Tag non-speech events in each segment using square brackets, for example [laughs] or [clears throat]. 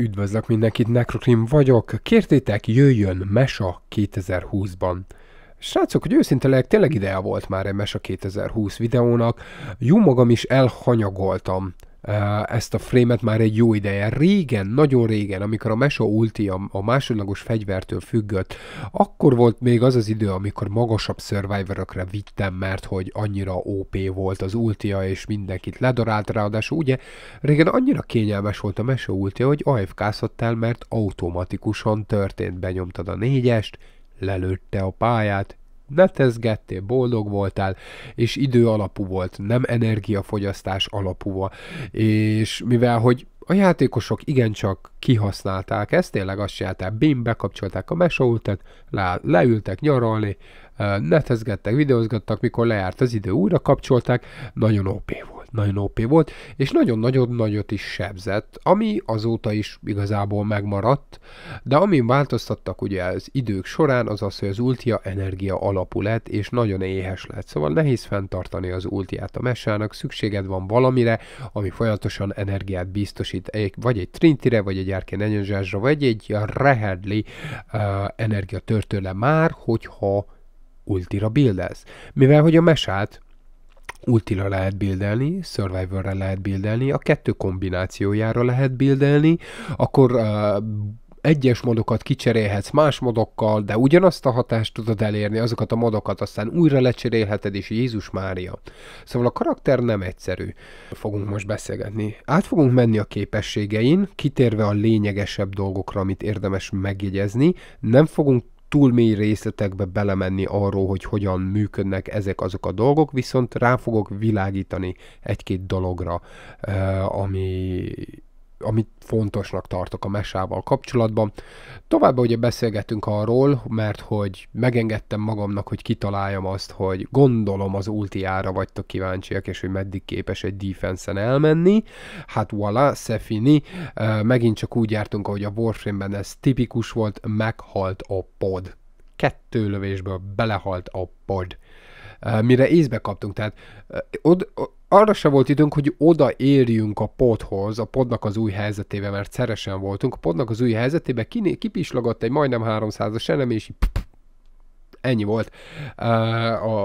Üdvözlök mindenkit, Necrokrim vagyok. Kértétek, jöjjön Mesa 2020-ban. Srácok, hogy őszinteleg tényleg ideje volt már egy Mesa 2020 videónak. Jó magam is elhanyagoltam Eh, ezt a frémet már egy jó ideje. Régen, nagyon régen, amikor a Mesa ulti a, a másodlagos fegyvertől függött, akkor volt még az az idő, amikor magasabb survivorokra vittem, mert hogy annyira OP volt az ultia, és mindenkit ledarált, ráadásul ugye régen annyira kényelmes volt a Mesa ultia, hogy afk el, mert automatikusan történt, benyomtad a négyest, lelőtte a pályát, netezgettél, boldog voltál, és idő alapú volt, nem energiafogyasztás alapú. volt. És mivel, hogy a játékosok igencsak kihasználták ezt, tényleg azt csinálták, bim, bekapcsolták a mesoultet, le, leültek nyaralni, eh, netezgettek, videózgattak, mikor lejárt az idő, újra kapcsolták, nagyon OP volt nagyon OP volt, és nagyon-nagyon nagyot is sebzett, ami azóta is igazából megmaradt, de amin változtattak ugye az idők során, az az, hogy az ultia energia alapú lett, és nagyon éhes lett. Szóval nehéz fenntartani az ultiát a mesának, szükséged van valamire, ami folyamatosan energiát biztosít, vagy egy trintire, vagy egy árkén enyönzsázsra, vagy egy rehedli uh, törtőle már, hogyha ultira bildez. Mivel hogy a mesát Ultira lehet bildelni, Survivorra lehet bildelni, a kettő kombinációjára lehet bildelni, akkor uh, egyes modokat kicserélhetsz más modokkal, de ugyanazt a hatást tudod elérni, azokat a modokat aztán újra lecserélheted, és Jézus Mária. Szóval a karakter nem egyszerű. Fogunk most beszélgetni. Át fogunk menni a képességein, kitérve a lényegesebb dolgokra, amit érdemes megjegyezni. Nem fogunk túl mély részletekbe belemenni arról, hogy hogyan működnek ezek azok a dolgok, viszont rá fogok világítani egy-két dologra, eh, ami amit fontosnak tartok a mesával kapcsolatban. Továbbá ugye beszélgetünk arról, mert hogy megengedtem magamnak, hogy kitaláljam azt, hogy gondolom az ultiára vagytok kíváncsiak, és hogy meddig képes egy defense elmenni. Hát voilà, Szefini, megint csak úgy jártunk, ahogy a Warframe-ben ez tipikus volt, meghalt a pod. Kettő lövésből belehalt a pod mire észbe kaptunk. Tehát od, arra se volt időnk, hogy odaérjünk a podhoz, a podnak az új helyzetébe, mert szeresen voltunk. A podnak az új helyzetébe kiné, kipislagott egy majdnem 300-as elem, és ennyi volt a,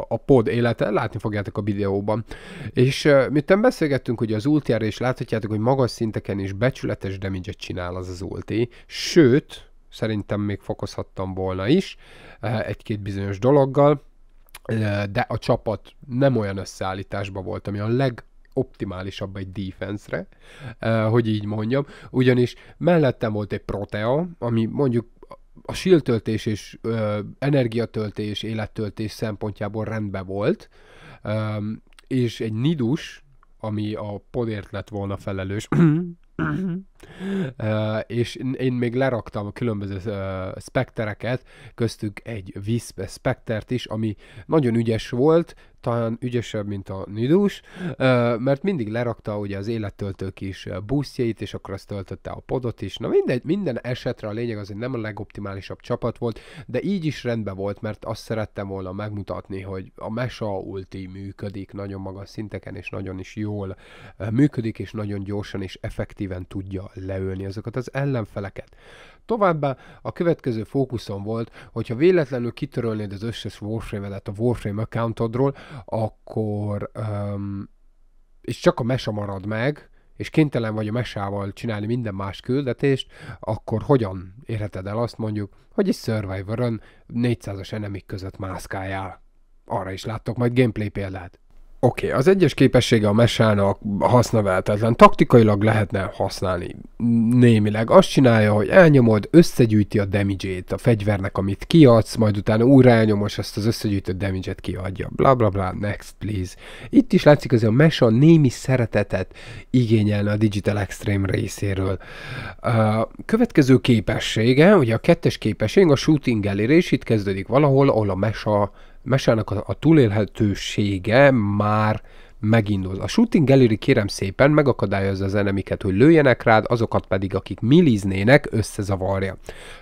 a pod élete, látni fogjátok a videóban. És miután beszélgettünk ugye az ultiára, és láthatjátok, hogy magas szinteken is becsületes damage csinál az az ulti, sőt, szerintem még fokozhattam volna is egy-két bizonyos dologgal, de a csapat nem olyan összeállításban volt, ami a leg optimálisabb egy defense-re, hogy így mondjam, ugyanis mellettem volt egy Protea, ami mondjuk a síltöltés töltés és ö, energiatöltés, élettöltés szempontjából rendben volt, ö, és egy nidus, ami a podért lett volna felelős, [clears throat] uh, és én még leraktam a különböző uh, spektereket, köztük egy vízspektert spektert is, ami nagyon ügyes volt, talán ügyesebb, mint a nidus, mert mindig lerakta ugye az élettöltő kis buszjait, és akkor azt töltötte a podot is. Na mindegy, minden esetre a lényeg az, hogy nem a legoptimálisabb csapat volt, de így is rendben volt, mert azt szerettem volna megmutatni, hogy a Mesa ulti működik nagyon magas szinteken, és nagyon is jól működik, és nagyon gyorsan és effektíven tudja leölni azokat az ellenfeleket. Továbbá a következő fókuszom volt, hogyha véletlenül kitörölnéd az összes Warframe-edet a Warframe accountodról, akkor um, és csak a mesa marad meg, és kénytelen vagy a mesával csinálni minden más küldetést, akkor hogyan érheted el azt mondjuk, hogy egy Survivor-ön 400-as enemik között mászkáljál? Arra is láttok majd gameplay példát. Oké, okay, az egyes képessége a mesának hasznaváltatlan. Taktikailag lehetne használni némileg. Azt csinálja, hogy elnyomod, összegyűjti a damage a fegyvernek, amit kiadsz, majd utána újra elnyomod, és ezt az összegyűjtött damage-et kiadja. Bla bla bla, next please. Itt is látszik, hogy a mesa némi szeretetet igényelne a Digital Extreme részéről. A következő képessége, ugye a kettes képesség a shooting elérés, itt kezdődik valahol, ahol a mesa mesának a, a túlélhetősége már megindul. A shooting gallery kérem szépen megakadályozza az enemiket, hogy lőjenek rád, azokat pedig, akik miliznének, összezavarja.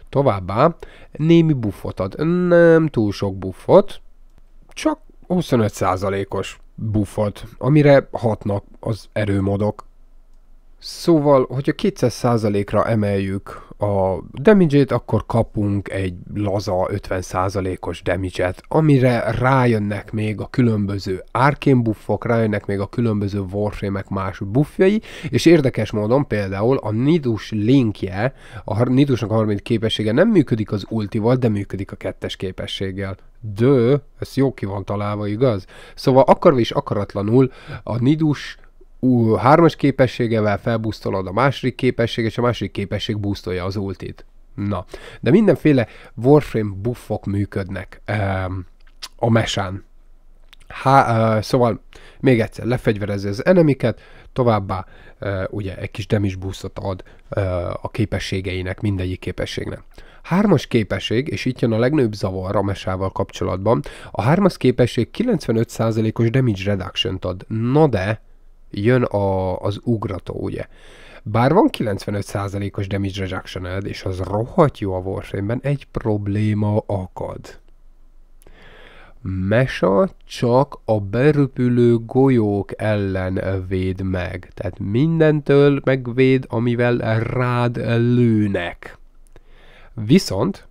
Továbbá némi buffot ad. Nem túl sok buffot, csak 25%-os buffot, amire hatnak az erőmodok. Szóval, hogyha 200%-ra emeljük a damage-ét, akkor kapunk egy laza 50%-os damage-et, amire rájönnek még a különböző Arkane buffok, rájönnek még a különböző Warframe-ek más buffjai, és érdekes módon például a Nidus linkje, a Nidusnak a harmadik képessége nem működik az ultival, de működik a kettes képességgel. Dő, ez jó ki van találva, igaz? Szóval akarva és akaratlanul a Nidus hármas képességevel felbusztolod a második képesség, és a második képesség busztolja az ultit. Na, de mindenféle Warframe buffok működnek um, a mesán. Há, uh, szóval még egyszer lefegyverezi az enemiket, továbbá uh, ugye egy kis damage boostot ad uh, a képességeinek, mindegyik képességnek. Hármas képesség, és itt jön a legnagyobb zavar a mesával kapcsolatban, a hármas képesség 95%-os damage reduction ad. Na de, jön a, az ugrató, ugye. Bár van 95%-os damage reduction és az rohadt jó a warframe egy probléma akad. Mesa csak a berüpülő golyók ellen véd meg. Tehát mindentől megvéd, amivel rád lőnek. Viszont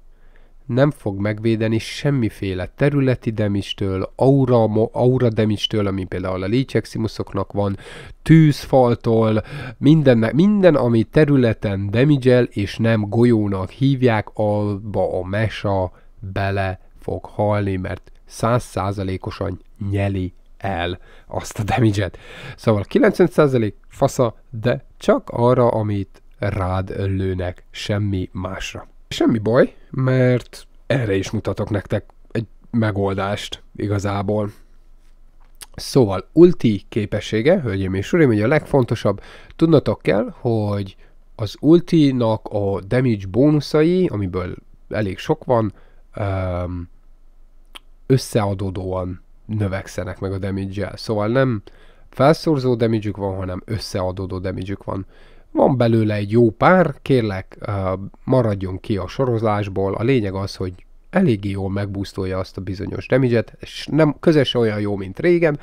nem fog megvédeni semmiféle területi demistől, aura, aura demistől, ami például a lécsekszimuszoknak van, tűzfaltól, minden, minden, ami területen demigel és nem golyónak hívják, abba a mesa bele fog halni, mert százszázalékosan nyeli el azt a damage-et. Szóval 90% fasza, de csak arra, amit rád lőnek, semmi másra. Semmi baj, mert erre is mutatok nektek egy megoldást igazából. Szóval ulti képessége, hölgyeim és uraim, hogy a legfontosabb. Tudnatok kell, hogy az ultinak a damage bónuszai, amiből elég sok van, ehm, összeadódóan növekszenek meg a damage-el. Szóval nem felszorzó damage van, hanem összeadódó damage van. Van belőle egy jó pár, kérlek, maradjon ki a sorozásból. A lényeg az, hogy eléggé jól megbúsztolja azt a bizonyos damage és nem se olyan jó, mint régen,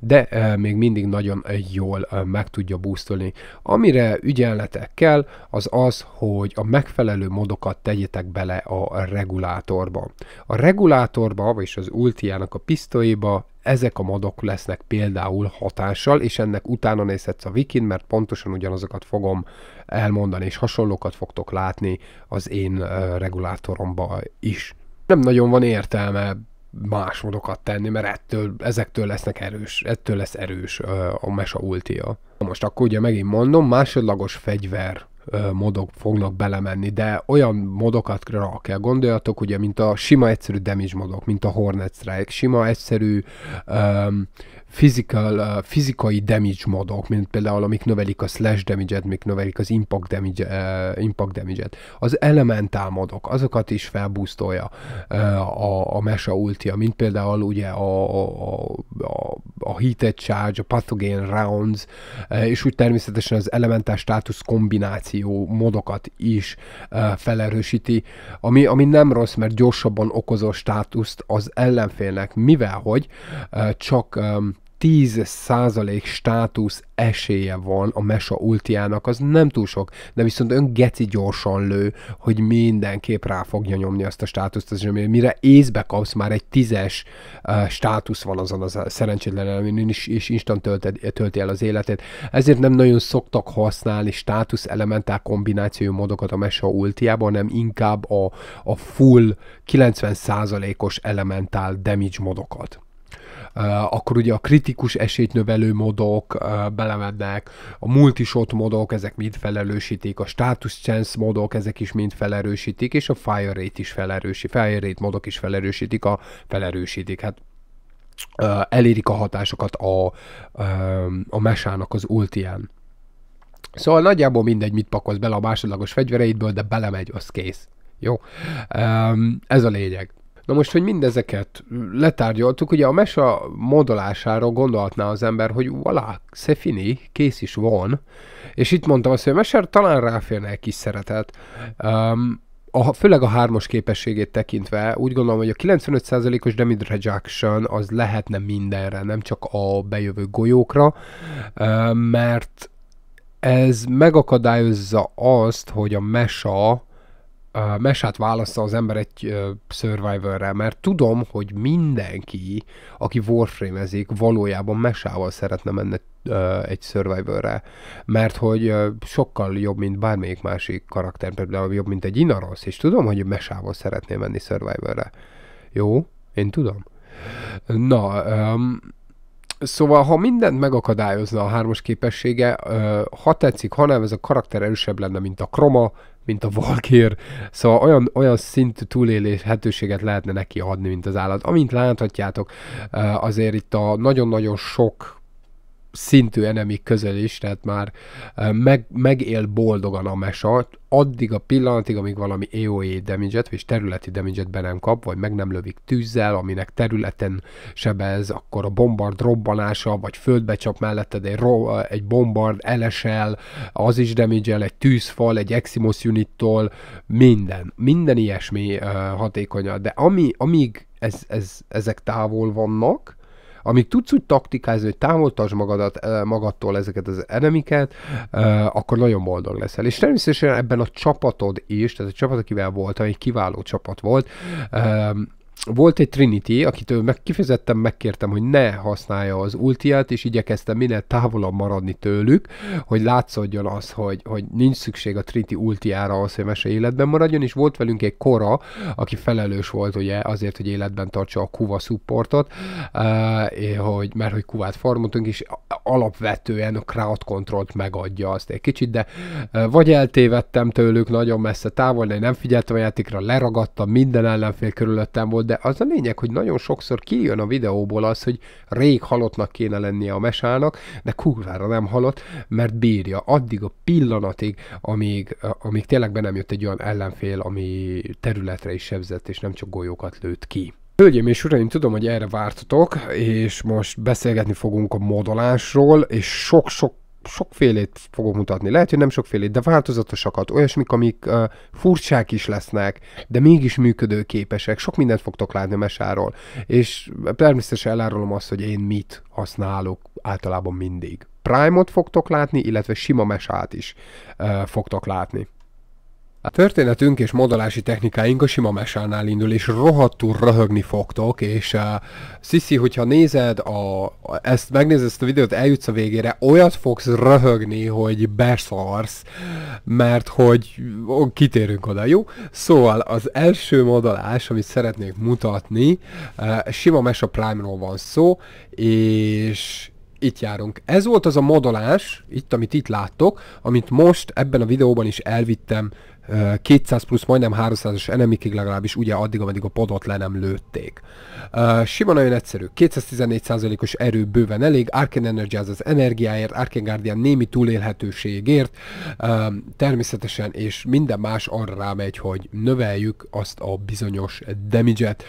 de e, még mindig nagyon jól e, meg tudja búsztolni. Amire ügyelnetek kell, az az, hogy a megfelelő modokat tegyetek bele a regulátorba. A regulátorba, vagyis az ultiának a pisztolyba, ezek a modok lesznek például hatással, és ennek utána nézhetsz a wikin, mert pontosan ugyanazokat fogom elmondani, és hasonlókat fogtok látni az én eh, regulátoromba is nem nagyon van értelme más modokat tenni, mert ettől, ezektől lesznek erős, ettől lesz erős a mesa ultia. Most akkor ugye megint mondom, másodlagos fegyver modok fognak belemenni, de olyan rá kell gondoljatok, ugye, mint a sima egyszerű damage modok, mint a Hornet Strike, sima egyszerű um, physical, uh, fizikai damage modok, mint például amik növelik a slash damage-et, amik növelik az impact damage, uh, impact damage-et. Az elementál modok, azokat is felbusztolja uh, a, a mesa ultia, mint például ugye a, a, a, a heated charge, a pathogen rounds, uh, és úgy természetesen az elementál státusz kombináció modokat is uh, felerősíti, ami, ami nem rossz, mert gyorsabban okozó státuszt az ellenfélnek, mivel hogy uh, csak um, 10% státusz esélye van a Mesa ultiának, az nem túl sok, de viszont ön geci gyorsan lő, hogy mindenképp rá fogja nyomni azt a státuszt, az, mire észbe kapsz, már egy tízes uh, státusz van azon az szerencsétlen elemén, és, és instant tölted, tölti el az életét. Ezért nem nagyon szoktak használni státusz elementál kombináció modokat a Mesa ultiában, hanem inkább a, a full 90%-os elementál damage modokat akkor ugye a kritikus esélyt növelő modok belemednek, a multishot modok, ezek mind felerősítik, a status chance modok, ezek is mind felerősítik, és a fire rate is felerősítik, fire rate modok is felerősítik, a felerősítik. Hát elérik a hatásokat a, a mesának az ultián. Szóval nagyjából mindegy, mit pakolsz bele a másodlagos fegyvereidből, de belemegy, az kész. Jó? Ez a lényeg. Na most, hogy mindezeket letárgyaltuk, ugye a mesa modolására gondolhatná az ember, hogy valá, szefini, kész is van, és itt mondtam azt, hogy a meser talán ráférne egy kis szeretet. Um, a, főleg a hármas képességét tekintve, úgy gondolom, hogy a 95%-os damage reduction az lehetne mindenre, nem csak a bejövő golyókra, mert ez megakadályozza azt, hogy a mesa uh, mesát válaszza az ember egy Survivorrel, mert tudom, hogy mindenki, aki Warframe-ezik, valójában mesával szeretne menni egy survivorre, mert hogy sokkal jobb, mint bármelyik másik karakter, például jobb, mint egy Inaros, és tudom, hogy mesával szeretné menni Survivorre. Jó? Én tudom. Na, um, Szóval, ha mindent megakadályozna a hármas képessége, ha tetszik, ha nem, ez a karakter erősebb lenne, mint a Kroma, mint a Valkyr, szóval olyan, olyan szintű túlélés lehetőséget lehetne neki adni, mint az állat. Amint láthatjátok, azért itt a nagyon-nagyon sok szintű enemik közel is, tehát már meg, megél boldogan a mesa, addig a pillanatig, amíg valami AOE damage vagy területi damage be nem kap, vagy meg nem lövik tűzzel, aminek területen sebez, akkor a bombard robbanása, vagy földbe csap melletted egy, ro- egy bombard elesel, az is damage egy tűzfal, egy Eximos unittól, minden. Minden ilyesmi uh, hatékony, de ami, amíg ez, ez, ezek távol vannak, amíg tudsz úgy taktikázni, hogy támoltasd magadat, eh, magadtól ezeket az enemiket, eh, akkor nagyon boldog leszel. És természetesen ebben a csapatod is, tehát a csapat, akivel voltam, egy kiváló csapat volt, eh, volt egy Trinity, akitől meg kifejezetten megkértem, hogy ne használja az ultiát, és igyekeztem minél távolabb maradni tőlük, hogy látszódjon az, hogy, hogy nincs szükség a Trinity ultiára ahhoz, hogy mese életben maradjon, és volt velünk egy Kora, aki felelős volt ugye azért, hogy életben tartsa a Kuva supportot, eh, eh, hogy, mert hogy Kuvát farmoltunk, és alapvetően a crowd controlt megadja azt egy kicsit, de eh, vagy eltévedtem tőlük nagyon messze távol, de nem figyeltem a játékra, leragadtam, minden ellenfél körülöttem volt, de az a lényeg, hogy nagyon sokszor kijön a videóból az, hogy rég halottnak kéne lennie a mesának, de kurvára nem halott, mert bírja addig a pillanatig, amíg, amíg tényleg be nem jött egy olyan ellenfél, ami területre is sebzett, és nem csak golyókat lőtt ki. Hölgyeim és uraim, tudom, hogy erre vártatok, és most beszélgetni fogunk a modolásról, és sok-sok sokfélét fogok mutatni. Lehet, hogy nem sokfélét, de változatosakat, olyasmik, amik uh, furcsák is lesznek, de mégis működőképesek. Sok mindent fogtok látni a mesáról. És természetesen elárulom azt, hogy én mit használok általában mindig. Prime-ot fogtok látni, illetve sima mesát is uh, fogtok látni. A történetünk és modolási technikáink a sima mesánál indul, és rohadtul röhögni fogtok, és uh, Sisi, hogyha nézed, a, a, ezt megnézed ezt a videót, eljutsz a végére, olyat fogsz röhögni, hogy beszarsz, mert hogy ó, kitérünk oda, jó? Szóval az első modolás, amit szeretnék mutatni, uh, sima mesa Prime-ról van szó, és itt járunk. Ez volt az a modolás, itt, amit itt láttok, amit most ebben a videóban is elvittem 200 plusz, majdnem 300-as enemikig legalábbis ugye addig, ameddig a padot le nem lőtték. Uh, sima nagyon egyszerű. 214%-os erő bőven elég, Arcane Energy az energiáért, Arcane Guardian némi túlélhetőségért, uh, természetesen, és minden más arra rámegy, hogy növeljük azt a bizonyos damage-et.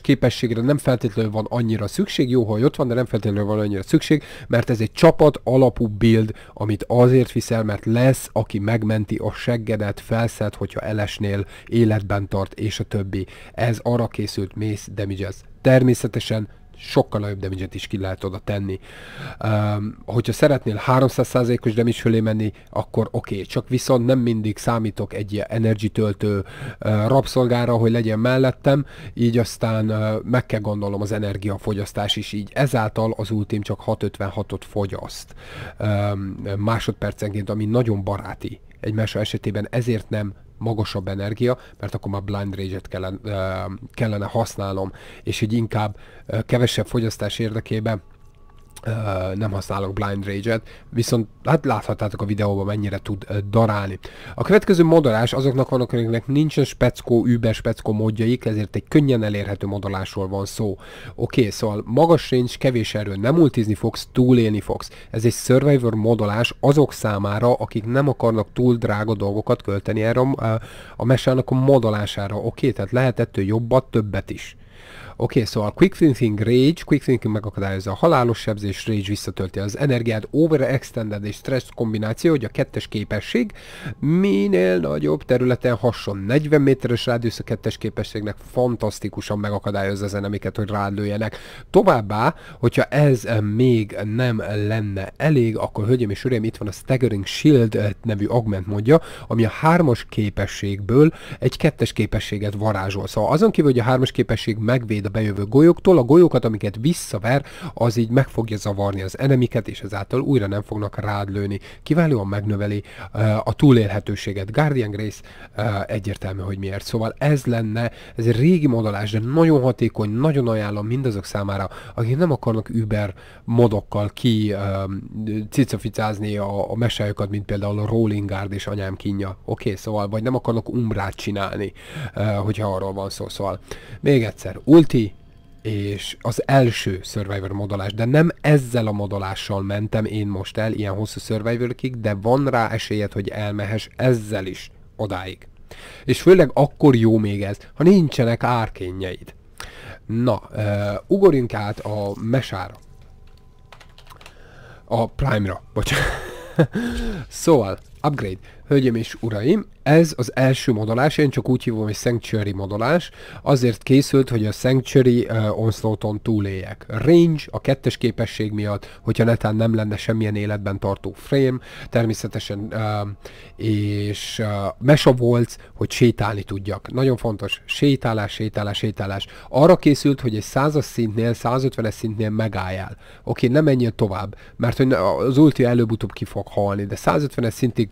képességre nem feltétlenül van annyira szükség, jó, hogy ott van, de nem feltétlenül van annyira szükség, mert ez egy csapat alapú build, amit azért viszel, mert lesz, aki megmenti a seggedet, órát felszed, hogyha elesnél, életben tart, és a többi. Ez arra készült mész damages. Természetesen sokkal nagyobb damage is ki lehet oda tenni. Um, hogyha szeretnél 300%-os damage fölé menni, akkor oké, okay, csak viszont nem mindig számítok egy ilyen energy töltő uh, rabszolgára, hogy legyen mellettem, így aztán uh, meg kell gondolom az energiafogyasztás is így. Ezáltal az ultim csak 656-ot fogyaszt um, másodpercenként, ami nagyon baráti egymással esetében ezért nem magasabb energia, mert akkor már blind rage-et kellene, kellene használnom, és így inkább kevesebb fogyasztás érdekében Uh, nem használok Blind Rage-et, viszont hát láthattátok a videóban mennyire tud uh, darálni. A következő modolás azoknak van akiknek nincsen speckó, über speckó módjaik, ezért egy könnyen elérhető modolásról van szó. Oké, okay, szóval magas range, kevés erő, nem ultizni fogsz, túlélni fogsz. Ez egy Survivor modolás azok számára, akik nem akarnak túl drága dolgokat költeni erre a, a mesának a modolására. Oké, okay, tehát lehet ettől jobbat, többet is okay, szóval quick thinking rage, quick thinking megakadályozza a halálos sebzés, rage visszatölti az energiát, overextended és stress kombináció, hogy a kettes képesség minél nagyobb területen hasson. 40 méteres rádiusz a kettes képességnek fantasztikusan megakadályozza az enemiket, hogy rád lőjenek. Továbbá, hogyha ez még nem lenne elég, akkor hölgyem és uraim, itt van a Staggering Shield eh, nevű augment mondja, ami a hármas képességből egy kettes képességet varázsol. Szóval azon kívül, hogy a hármas képesség megvéd megvéd a bejövő golyóktól, a golyókat, amiket visszaver, az így meg fogja zavarni az enemiket, és ezáltal újra nem fognak rád lőni. Kiválóan megnöveli uh, a túlélhetőséget. Guardian Grace uh, egyértelmű, hogy miért. Szóval ez lenne, ez egy régi modolás, de nagyon hatékony, nagyon ajánlom mindazok számára, akik nem akarnak Uber modokkal ki um, eh, cicaficázni a, a mesájukat, mint például a Rolling Guard és anyám kínja. Oké, okay, szóval, vagy nem akarnak umbrát csinálni, uh, hogyha arról van szó. Szóval még egyszer, ulti City és az első Survivor modolás, de nem ezzel a modolással mentem én most el ilyen hosszú survivor de van rá esélyed, hogy elmehes ezzel is odáig. És főleg akkor jó még ez, ha nincsenek árkényeid. Na, uh, ugorjunk át a mesára. A Prime-ra, bocsánat. [laughs] szóval, upgrade. Hölgyeim és uraim, ez az első modolás, én csak úgy hívom, hogy Sanctuary modolás, azért készült, hogy a Sanctuary uh, onslaughton túléljek. Range a kettes képesség miatt, hogyha netán nem lenne semmilyen életben tartó frame, természetesen uh, és uh, mesa volt, hogy sétálni tudjak. Nagyon fontos, sétálás, sétálás, sétálás. Arra készült, hogy egy százas szintnél, 150-es szintnél megálljál. Oké, nem menjél tovább, mert hogy az ulti előbb-utóbb ki fog halni, de 150-es szintig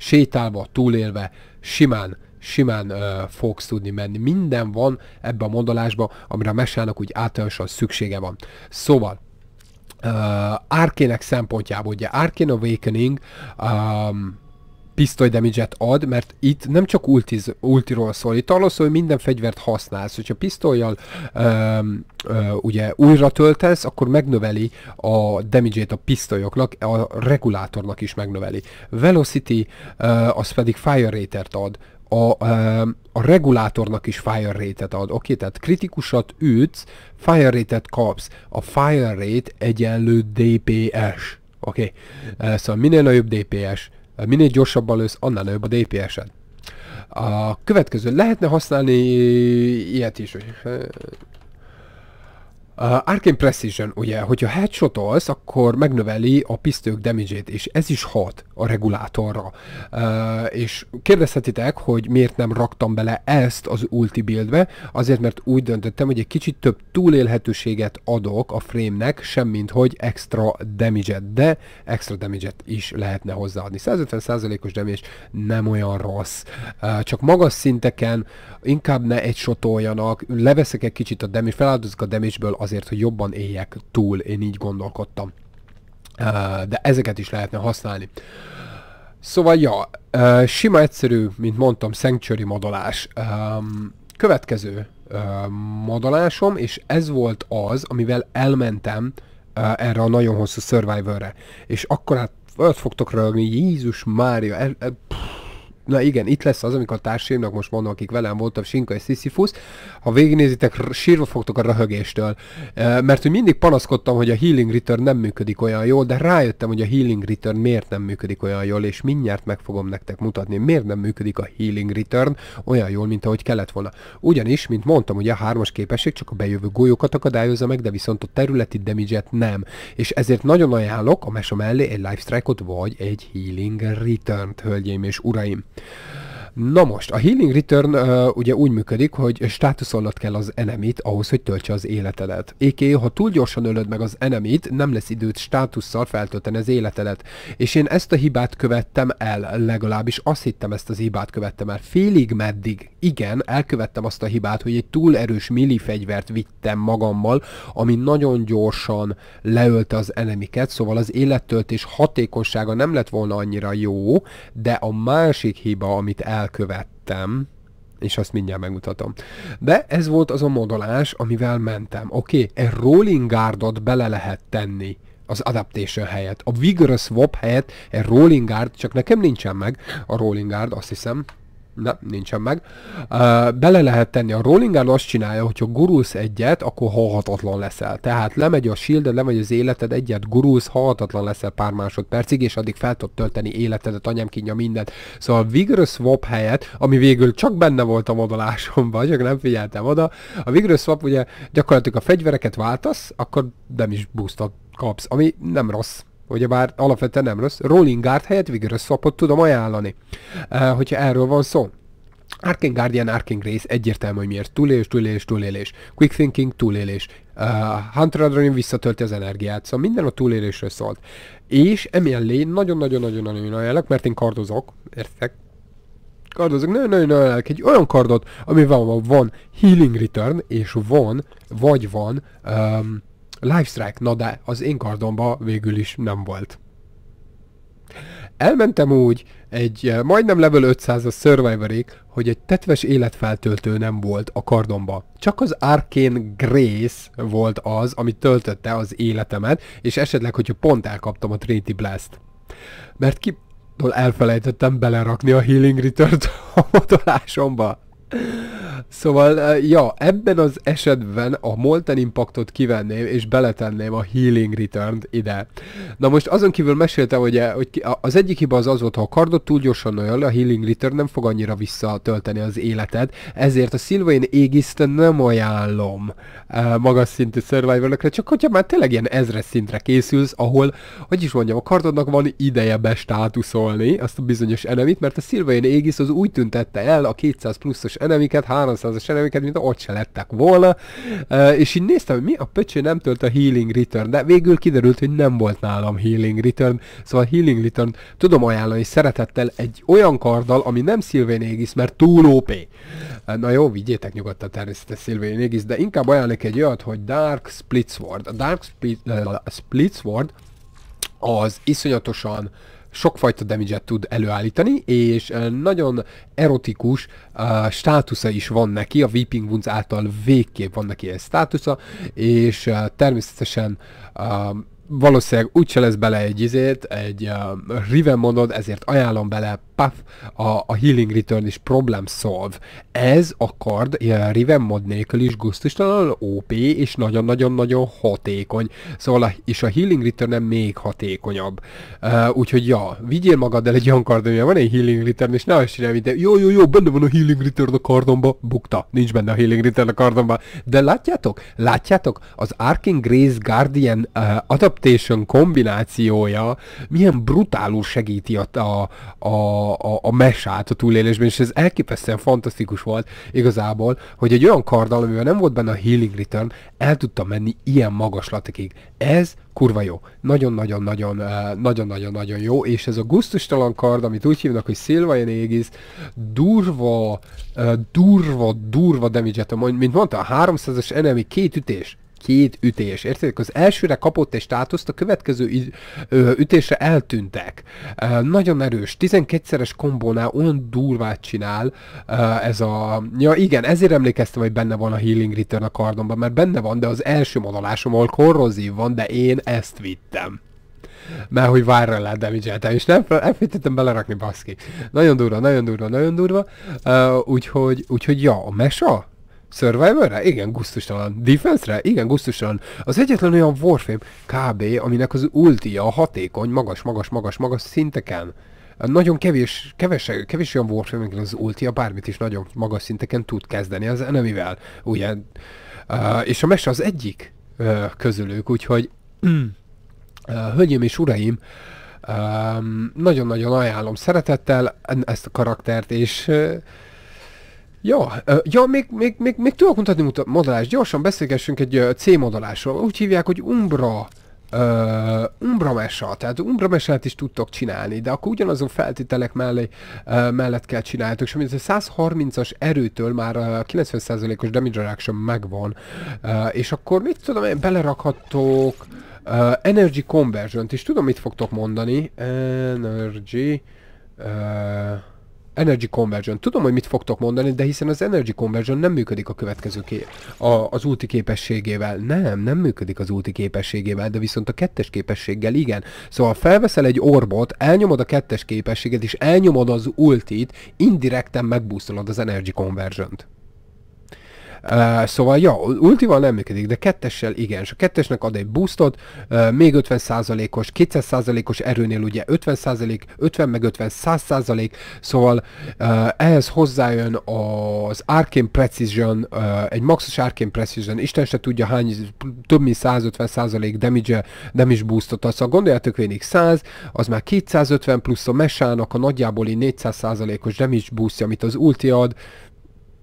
sétálva, túlélve, simán simán ö, fogsz tudni menni. Minden van ebbe a mondalásba, amire a mesának úgy általánosan szüksége van. Szóval, uh, Arkének szempontjából, ugye Arkane Awakening um, pisztoly damage ad, mert itt nem csak ultiz, ultiról szól, itt arról szól, hogy minden fegyvert használsz. Hogyha pisztolyjal um, uh, ugye újra töltesz, akkor megnöveli a damage a pisztolyoknak, a regulátornak is megnöveli. Velocity uh, az pedig fire rate ad, a, a regulátornak is fire rate-et ad. Oké, okay, tehát kritikusat ütsz, fire rate-et kapsz. A fire rate egyenlő DPS. Oké, okay. szóval minél nagyobb DPS, minél gyorsabban lősz, annál nagyobb a DPS-ed. A következő, lehetne használni ilyet is, hogy Uh, Arcane Precision, ugye, hogyha headshotolsz, akkor megnöveli a pisztők damage és ez is hat a regulátorra. Uh, és kérdezhetitek, hogy miért nem raktam bele ezt az ulti buildbe, azért mert úgy döntöttem, hogy egy kicsit több túlélhetőséget adok a frame-nek, semmint hogy extra damage de extra damage is lehetne hozzáadni. 150%-os damage nem olyan rossz, uh, csak magas szinteken inkább ne egy shotoljanak, leveszek egy kicsit a damage, feláldozok a damage-ből, az azért, hogy jobban éljek túl, én így gondolkodtam. De ezeket is lehetne használni. Szóval, ja, sima egyszerű, mint mondtam, Sanctuary modolás. Következő modolásom, és ez volt az, amivel elmentem erre a nagyon hosszú Survivor-re. És akkor hát ott fogtok rögni, Jézus Mária, e, e, pff, Na igen, itt lesz az, amikor a társaimnak most mondom, akik velem voltak, Sinka és Sisyphus, ha végignézitek, sírva fogtok a röhögéstől. Mert hogy mindig panaszkodtam, hogy a Healing Return nem működik olyan jól, de rájöttem, hogy a Healing Return miért nem működik olyan jól, és mindjárt meg fogom nektek mutatni, miért nem működik a Healing Return olyan jól, mint ahogy kellett volna. Ugyanis, mint mondtam, ugye a hármas képesség csak a bejövő golyókat akadályozza meg, de viszont a területi damage nem. És ezért nagyon ajánlok a mesa mellé egy Life Strike-ot vagy egy Healing Return-t, hölgyeim és uraim. Na most, a Healing Return uh, ugye úgy működik, hogy státuszolnod kell az enemit ahhoz, hogy töltse az életedet. Éké, ha túl gyorsan ölöd meg az enemit, nem lesz időt státusszal feltölteni az életedet. És én ezt a hibát követtem el, legalábbis azt hittem ezt az hibát követtem el. Félig meddig igen, elkövettem azt a hibát, hogy egy túl erős milli fegyvert vittem magammal, ami nagyon gyorsan leölte az enemiket, szóval az élettöltés hatékonysága nem lett volna annyira jó, de a másik hiba, amit elkövettem, és azt mindjárt megmutatom. De ez volt az a modolás, amivel mentem. Oké, okay, egy rolling guardot bele lehet tenni az adaptation helyett. A vigorous swap helyett egy rolling guard, csak nekem nincsen meg a rolling guard, azt hiszem, nem, nincsen meg. Bele lehet tenni. A Rolling Gun azt csinálja, hogyha gurulsz egyet, akkor halhatatlan leszel. Tehát lemegy a shielded, lemegy az életed egyet, gurulsz, halhatatlan leszel pár másodpercig, és addig fel tudod tölteni életedet, anyám kínja mindent. Szóval a Vigorous Swap helyett, ami végül csak benne volt a modolásomban, csak nem figyeltem oda, a Vigorous Swap ugye gyakorlatilag a fegyvereket váltasz, akkor nem is boostot kapsz, ami nem rossz bár alapvetően nem rossz, Rolling Guard helyett Vigorous Swapot tudom ajánlani, uh, hogyha erről van szó. Arcane Guardian, Arcane Grace egyértelmű, hogy miért. Túlélés, túlélés, túlélés. Quick Thinking, túlélés. Uh, Hunter Adrenaline visszatölti az energiát, szóval minden a túlélésről szólt. És emellé nagyon-nagyon-nagyon-nagyon ajánlok, mert én kardozok, értek? Kardozok, nagyon-nagyon ajánlok egy olyan kardot, amivel van Healing Return, és van, vagy van um, strike, na de az én kardomba végül is nem volt. Elmentem úgy egy eh, majdnem level 500-as Survivorig, hogy egy tetves életfeltöltő nem volt a kardomba. Csak az Arcane Grace volt az, ami töltötte az életemet, és esetleg, hogyha pont elkaptam a Trinity Blast. Mert ki elfelejtettem belerakni a Healing Return-t [laughs] a Szóval, eh, ja, ebben az esetben a Molten Impactot kivenném, és beletenném a Healing return ide. Na most azon kívül meséltem, hogy, eh, hogy az egyik hiba az az volt, ha a kardot túl gyorsan nöl, a Healing Return nem fog annyira visszatölteni az életed. ezért a Sylvain aegis nem ajánlom eh, magas szintű survivor csak hogyha már tényleg ilyen ezres szintre készülsz, ahol, hogy is mondjam, a kardodnak van ideje bestátuszolni azt a bizonyos enemit, mert a Sylvain égis az úgy tüntette el a 200 pluszos enemiket, 3 300-as elemeket, mint ott se lettek volna. És így néztem, hogy mi a pöcső nem tölt a Healing Return, de végül kiderült, hogy nem volt nálam Healing Return, szóval Healing Return tudom ajánlani szeretettel egy olyan karddal, ami nem Sylvain Aegis, mert túl OP. Na jó, vigyétek nyugodtan természetesen Sylvain Aegis, de inkább ajánlok egy olyat, hogy Dark Split Sword. A Dark Split, uh, Split Sword az iszonyatosan sokfajta damage tud előállítani, és nagyon erotikus uh, státusza is van neki, a Weeping Wounds által végképp van neki egy státusza, és uh, természetesen uh, valószínűleg úgyse lesz bele egy izét, egy uh, Riven mondod, ezért ajánlom bele, paf, a, a Healing Return is Problem Solve. Ez a kard uh, Riven mod nélkül is gusztustalan OP, és nagyon-nagyon-nagyon hatékony. Szóval a, és a Healing return még hatékonyabb. Uh, úgyhogy ja, vigyél magad el egy olyan kardon, van egy Healing Return, és ne azt csinálj, mint jó, jó, jó, benne van a Healing Return a kardomba, bukta, nincs benne a Healing Return a kardomba. De látjátok? Látjátok? Az Arkin Grace Guardian uh, adapt adaptation kombinációja milyen brutálul segíti a, a, a, a mesát a túlélésben, és ez elképesztően fantasztikus volt igazából, hogy egy olyan karddal, amivel nem volt benne a healing return, el tudta menni ilyen magaslatokig. Ez kurva jó. Nagyon-nagyon-nagyon eh, nagyon-nagyon-nagyon jó, és ez a guztustalan kard, amit úgy hívnak, hogy Silvain Aegis, durva, eh, durva, durva damage-et, mint mondta, a 300-as enemy két ütés, két ütés. Értedek? Az elsőre kapott egy státuszt, a következő ütésre eltűntek. Nagyon erős, 12-szeres kombónál olyan durvát csinál ez a... Ja igen, ezért emlékeztem, hogy benne van a Healing Return a kardomban, mert benne van, de az első modalásom, ahol korrozív van, de én ezt vittem mert hogy várra le damage és nem elfelejtettem belerakni, baszki. Nagyon durva, nagyon durva, nagyon durva. Uh, úgyhogy, úgyhogy ja, a mesa, Survivor-re? Igen, gusztustalan. Defense-re? Igen, gusztustalan. Az egyetlen olyan warframe kb, aminek az a hatékony, magas, magas, magas, magas szinteken. Nagyon kevés, kevés, kevés olyan warframe, amikor az ultija bármit is nagyon magas szinteken tud kezdeni az enemivel. Ugye? Uh, és a mese az egyik uh, közülük, úgyhogy uh, hölgyeim és uraim, nagyon-nagyon ajánlom szeretettel ezt a karaktert, és Ja, ja még, még, még, még tudok mutatni muta- modellást. Gyorsan beszélgessünk egy c modalásról. Úgy hívják, hogy Umbra. Uh, umbra mesa, tehát umbra mesát is tudtok csinálni, de akkor ugyanazon feltételek mellé, uh, mellett kell csináljátok, és amit a 130-as erőtől már a 90%-os damage reduction megvan, uh, és akkor mit tudom én, belerakhattok uh, energy conversion-t, és tudom mit fogtok mondani, energy, uh, Energy Conversion. Tudom, hogy mit fogtok mondani, de hiszen az Energy Conversion nem működik a következő ké a, az ulti képességével. Nem, nem működik az ulti képességével, de viszont a kettes képességgel igen. Szóval felveszel egy orbot, elnyomod a kettes képességet, és elnyomod az ultit, indirekten megbúszolod az Energy Conversion-t. Uh, szóval, ja, ultival nem működik, de kettessel igen. És a kettesnek ad egy boostot, uh, még 50%-os, 200%-os erőnél ugye 50%, 50 meg 50, 100%, szóval uh, ehhez hozzájön az Arkane Precision, uh, egy maxos Arkane Precision, Isten se tudja hány, több mint 150% damage damage boostot ad, szóval gondoljátok végig 100, az már 250 plusz a mesának a nagyjából 400%-os damage boostja, amit az ulti ad,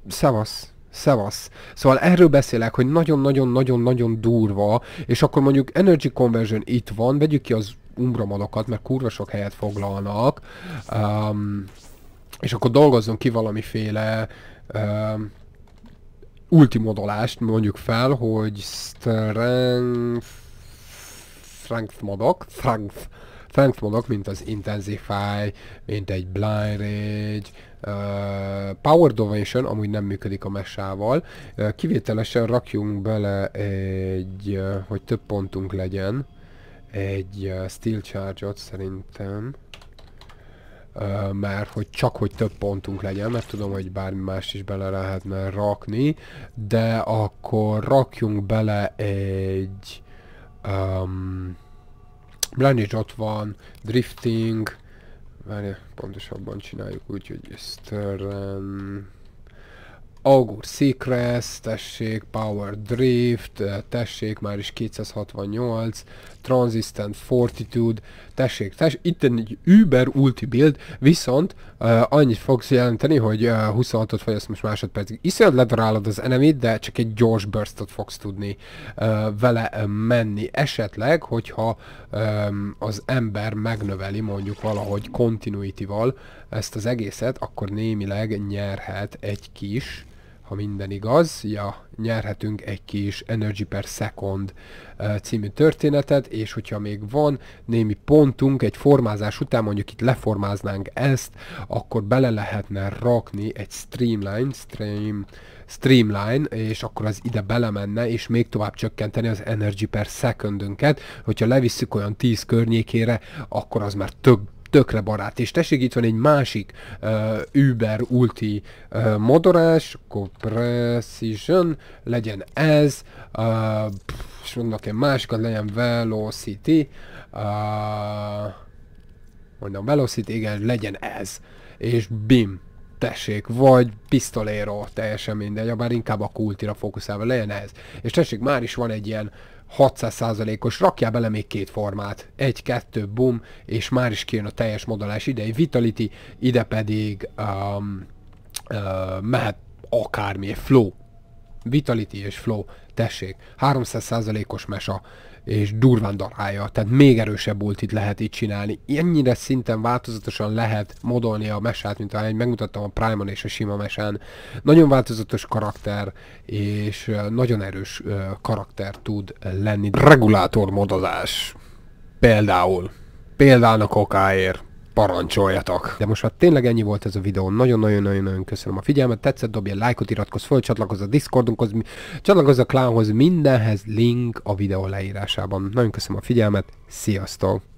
szavasz szevasz. Szóval erről beszélek, hogy nagyon-nagyon-nagyon-nagyon durva, és akkor mondjuk Energy Conversion itt van, vegyük ki az umbramalokat, mert kurva sok helyet foglalnak, um, és akkor dolgozzon ki valamiféle um, ultimodolást, mondjuk fel, hogy strength, strength modok, strength, strength modok, mint az intensify, mint egy blind rage, Power Dovation amúgy nem működik a mesával. Kivételesen rakjunk bele egy, hogy több pontunk legyen, egy Steel Charge-ot szerintem. mert hogy csak hogy több pontunk legyen, mert tudom, hogy bármi más is bele lehetne rakni, de akkor rakjunk bele egy um, Blanage ott van, Drifting, várja, pontosabban csináljuk úgy, hogy Stern... Augur Secrets, tessék, Power Drift, tessék, már is 268, Transistant Fortitude, tessék, tessék, itt egy Uber ulti build, viszont uh, annyit fogsz jelenteni, hogy uh, eh, 26-ot fogyaszt most másodpercig. Iszonyat ledarálod az enemit, de csak egy gyors burstot fogsz tudni uh, vele uh, menni. Esetleg, hogyha um, az ember megnöveli mondjuk valahogy continuity-val ezt az egészet, akkor némileg nyerhet egy kis ha minden igaz, ja, nyerhetünk egy kis Energy per Second című történetet, és hogyha még van némi pontunk egy formázás után, mondjuk itt leformáznánk ezt, akkor bele lehetne rakni egy streamline, stream, streamline, és akkor az ide belemenne, és még tovább csökkenteni az energy per secondünket, hogyha levisszük olyan 10 környékére, akkor az már több tökre barát. És tessék, itt van egy másik uh, Uber ulti uh, modorás, akkor Precision, legyen ez, uh, és mondok egy másikat, legyen Velocity, uh, mondom Velocity, igen, legyen ez. És bim, tessék, vagy pisztoléro, teljesen mindegy, bár inkább a kultira fókuszálva legyen ez. És tessék, már is van egy ilyen 600%-os, rakjál bele még két formát, egy, kettő, bum, és már is kijön a teljes modellás idei Vitality, ide pedig um, uh, mehet akármi, flow, Vitality és Flow, tessék, 300%-os mesa, és durván darálja. Tehát még erősebb ultit lehet itt csinálni. Ennyire szinten változatosan lehet modolni a mesát, mint ahogy megmutattam a Prime-on és a sima mesán. Nagyon változatos karakter, és nagyon erős karakter tud lenni. Regulátor modozás. Például. Például a kokáért parancsoljatok. De most már tényleg ennyi volt ez a videó. Nagyon-nagyon-nagyon köszönöm a figyelmet. Tetszett, dobj egy lájkot, iratkozz fel, csatlakozz a Discordunkhoz, csatlakozz a klánhoz, mindenhez link a videó leírásában. Nagyon köszönöm a figyelmet, sziasztok!